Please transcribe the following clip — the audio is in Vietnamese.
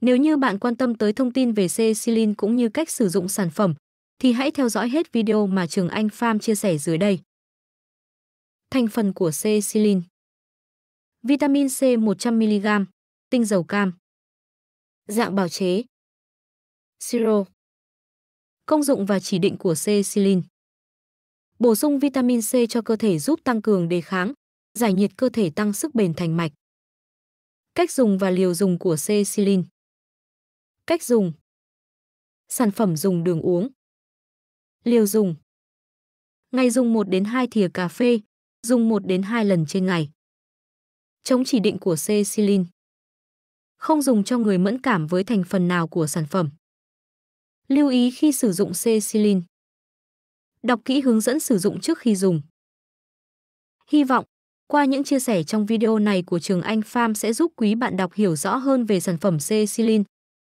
Nếu như bạn quan tâm tới thông tin về Cylin cũng như cách sử dụng sản phẩm, thì hãy theo dõi hết video mà Trường Anh Farm chia sẻ dưới đây. Thành phần của Cylin: Vitamin C 100mg Tinh dầu cam Dạng bào chế Siro Công dụng và chỉ định của Cylin: Bổ sung vitamin C cho cơ thể giúp tăng cường đề kháng, giải nhiệt cơ thể tăng sức bền thành mạch. Cách dùng và liều dùng của Cylin: Cách dùng Sản phẩm dùng đường uống Liều dùng Ngày dùng 1 đến 2 thìa cà phê, dùng 1 đến 2 lần trên ngày. Chống chỉ định của Cecilin Không dùng cho người mẫn cảm với thành phần nào của sản phẩm. Lưu ý khi sử dụng Cecilin Đọc kỹ hướng dẫn sử dụng trước khi dùng. Hy vọng, qua những chia sẻ trong video này của trường Anh Farm sẽ giúp quý bạn đọc hiểu rõ hơn về sản phẩm Cecilin,